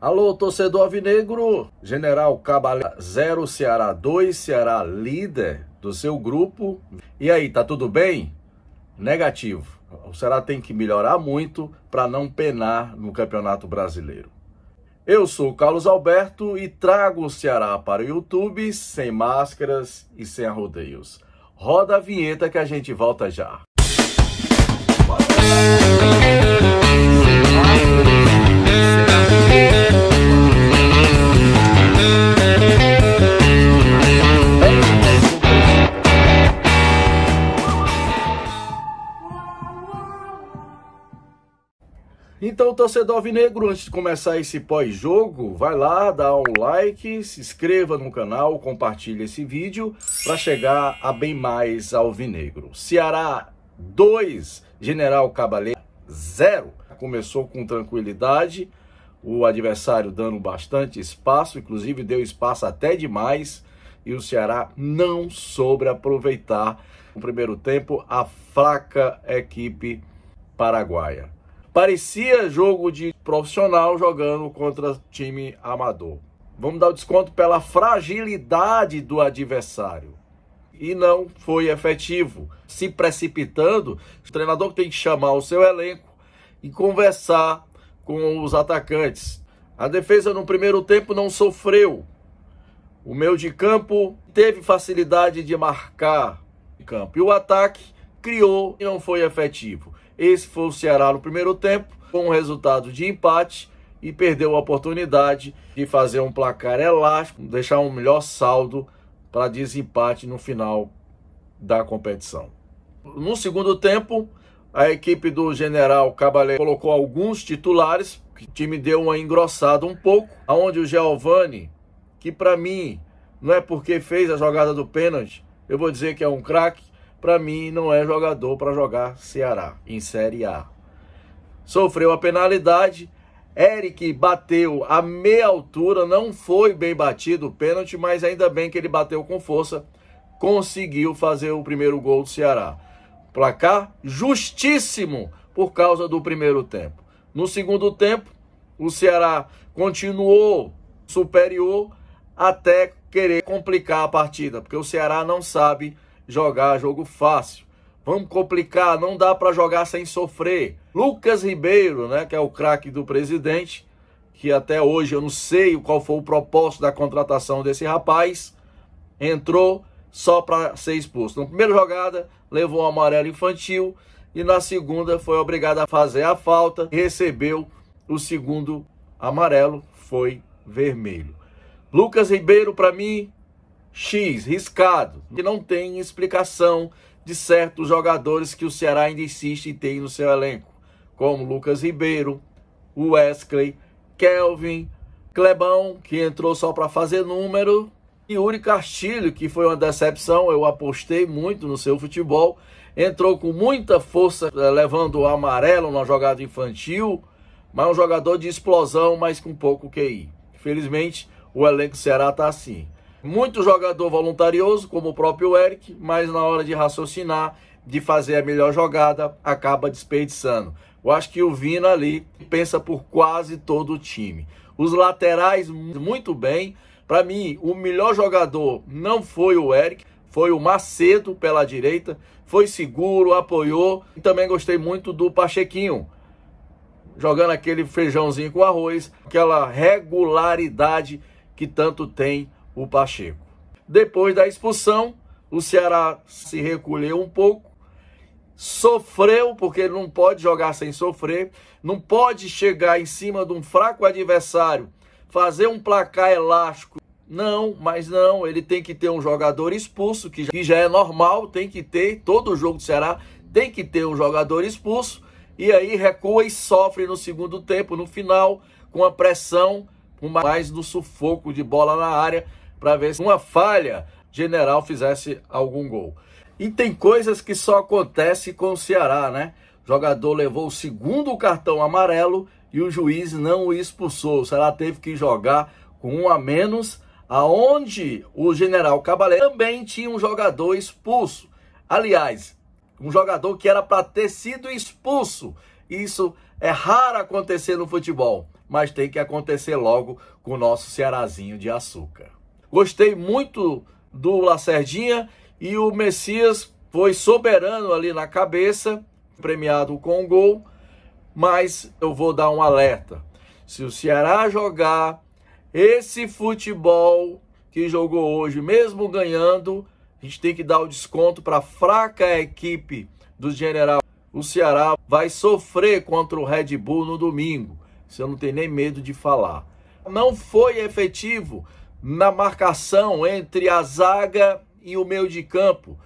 Alô, torcedor Avinegro! General Cabalé 0, Ceará 2, Ceará líder do seu grupo. E aí, tá tudo bem? Negativo. O Ceará tem que melhorar muito para não penar no Campeonato Brasileiro. Eu sou Carlos Alberto e trago o Ceará para o YouTube sem máscaras e sem rodeios. Roda a vinheta que a gente volta já. Música Então, torcedor alvinegro, antes de começar esse pós-jogo, vai lá, dá um like, se inscreva no canal, compartilha esse vídeo para chegar a bem mais alvinegro. Ceará 2, General Cabaleiro 0. Começou com tranquilidade, o adversário dando bastante espaço, inclusive deu espaço até demais, e o Ceará não soube aproveitar no primeiro tempo a fraca equipe paraguaia. Parecia jogo de profissional jogando contra time amador. Vamos dar o desconto pela fragilidade do adversário. E não foi efetivo. Se precipitando, o treinador tem que chamar o seu elenco e conversar com os atacantes. A defesa no primeiro tempo não sofreu. O meio de campo teve facilidade de marcar campo. E o ataque criou e não foi efetivo. Esse foi o Ceará no primeiro tempo, com um resultado de empate e perdeu a oportunidade de fazer um placar elástico, deixar um melhor saldo para desempate no final da competição. No segundo tempo, a equipe do general Cabaleiro colocou alguns titulares, o time deu uma engrossada um pouco, aonde o Giovani, que para mim não é porque fez a jogada do pênalti, eu vou dizer que é um craque, para mim não é jogador para jogar Ceará em Série A. Sofreu a penalidade, Eric bateu a meia altura, não foi bem batido o pênalti, mas ainda bem que ele bateu com força, conseguiu fazer o primeiro gol do Ceará. Placar justíssimo por causa do primeiro tempo. No segundo tempo, o Ceará continuou superior até querer complicar a partida, porque o Ceará não sabe jogar jogo fácil. Vamos complicar, não dá para jogar sem sofrer. Lucas Ribeiro, né, que é o craque do presidente, que até hoje eu não sei qual foi o propósito da contratação desse rapaz, entrou só para ser expulso. Na então, primeira jogada, levou o amarelo infantil e na segunda foi obrigado a fazer a falta, recebeu o segundo amarelo, foi vermelho. Lucas Ribeiro, para mim, X, riscado, que não tem explicação de certos jogadores que o Ceará ainda insiste em ter no seu elenco, como Lucas Ribeiro, Wesley, Kelvin, Clebão, que entrou só para fazer número, e Uri Castilho, que foi uma decepção, eu apostei muito no seu futebol, entrou com muita força, eh, levando o amarelo na jogada infantil, mas um jogador de explosão, mas com pouco QI. Infelizmente, o elenco Ceará está assim. Muito jogador voluntarioso, como o próprio Eric, mas na hora de raciocinar, de fazer a melhor jogada, acaba desperdiçando. Eu acho que o Vina ali pensa por quase todo o time. Os laterais, muito bem. Para mim, o melhor jogador não foi o Eric, foi o Macedo pela direita. Foi seguro, apoiou. E também gostei muito do Pachequinho. Jogando aquele feijãozinho com arroz, aquela regularidade que tanto tem o Pacheco. Depois da expulsão, o Ceará se recolheu um pouco, sofreu, porque ele não pode jogar sem sofrer, não pode chegar em cima de um fraco adversário, fazer um placar elástico. Não, mas não, ele tem que ter um jogador expulso, que já, que já é normal, tem que ter, todo jogo do Ceará tem que ter um jogador expulso, e aí recua e sofre no segundo tempo, no final, com a pressão, com mais do sufoco de bola na área, para ver se uma falha general fizesse algum gol. E tem coisas que só acontece com o Ceará, né? O jogador levou o segundo cartão amarelo e o juiz não o expulsou. O Ceará teve que jogar com um a menos, aonde o general Cabalé também tinha um jogador expulso. Aliás, um jogador que era para ter sido expulso. Isso é raro acontecer no futebol, mas tem que acontecer logo com o nosso Cearazinho de açúcar. Gostei muito do Lacerdinha e o Messias foi soberano ali na cabeça, premiado com um gol. Mas eu vou dar um alerta. Se o Ceará jogar esse futebol que jogou hoje, mesmo ganhando, a gente tem que dar o desconto para a fraca equipe do General. O Ceará vai sofrer contra o Red Bull no domingo. Isso eu não tenho nem medo de falar. Não foi efetivo na marcação entre a zaga e o meio de campo.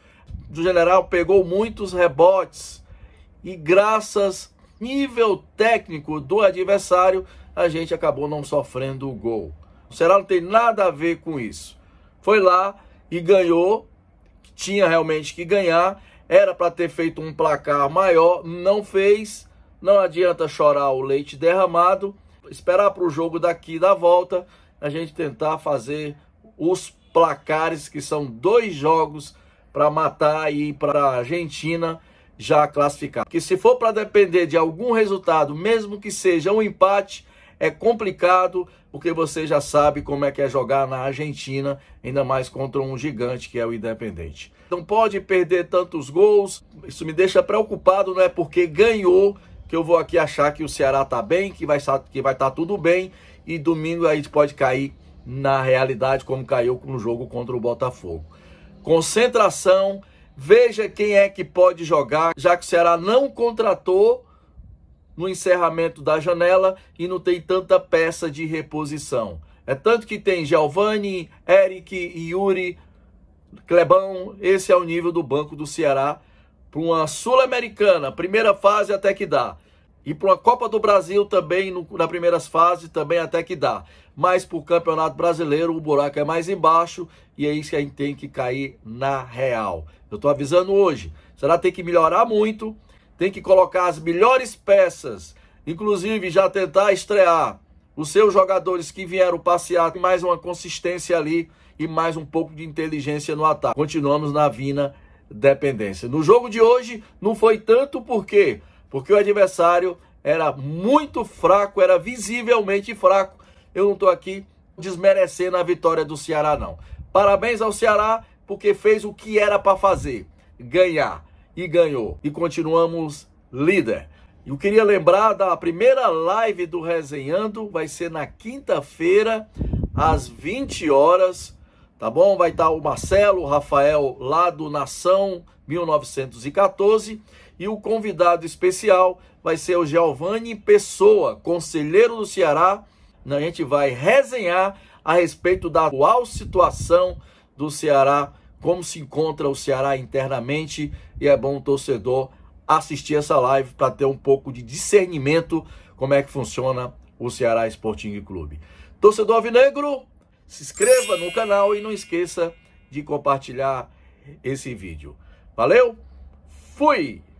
O general pegou muitos rebotes e graças nível técnico do adversário, a gente acabou não sofrendo o gol. O Ceará não tem nada a ver com isso. Foi lá e ganhou, tinha realmente que ganhar, era para ter feito um placar maior, não fez. Não adianta chorar o leite derramado, esperar para o jogo daqui da volta a gente tentar fazer os placares, que são dois jogos para matar e para a Argentina já classificar. Que se for para depender de algum resultado, mesmo que seja um empate, é complicado, porque você já sabe como é que é jogar na Argentina, ainda mais contra um gigante que é o Independente. Não pode perder tantos gols, isso me deixa preocupado, não é porque ganhou que eu vou aqui achar que o Ceará tá bem, que vai estar que vai tá tudo bem e domingo a gente pode cair na realidade como caiu no jogo contra o Botafogo. Concentração, veja quem é que pode jogar, já que o Ceará não contratou no encerramento da janela e não tem tanta peça de reposição. É tanto que tem Giovanni, Eric, Yuri, Clebão, esse é o nível do banco do Ceará para uma Sul-Americana, primeira fase até que dá. E para a Copa do Brasil também, no, na primeiras fases, também até que dá. Mas para o Campeonato Brasileiro, o buraco é mais embaixo e é isso que a gente tem que cair na real. Eu estou avisando hoje. Será que tem que melhorar muito, tem que colocar as melhores peças, inclusive já tentar estrear os seus jogadores que vieram passear, mais uma consistência ali e mais um pouco de inteligência no ataque. Continuamos na Vina Dependência. No jogo de hoje, não foi tanto porque porque o adversário era muito fraco, era visivelmente fraco. Eu não estou aqui desmerecendo a vitória do Ceará, não. Parabéns ao Ceará, porque fez o que era para fazer: ganhar. E ganhou. E continuamos líder. Eu queria lembrar da primeira live do Resenhando, vai ser na quinta-feira, às 20 horas tá bom? Vai estar o Marcelo Rafael lá do Nação 1914 e o convidado especial vai ser o Giovanni Pessoa, conselheiro do Ceará. A gente vai resenhar a respeito da atual situação do Ceará, como se encontra o Ceará internamente e é bom o torcedor assistir essa live para ter um pouco de discernimento como é que funciona o Ceará Sporting Clube. Torcedor Avinegro, se inscreva no canal e não esqueça de compartilhar esse vídeo. Valeu, fui!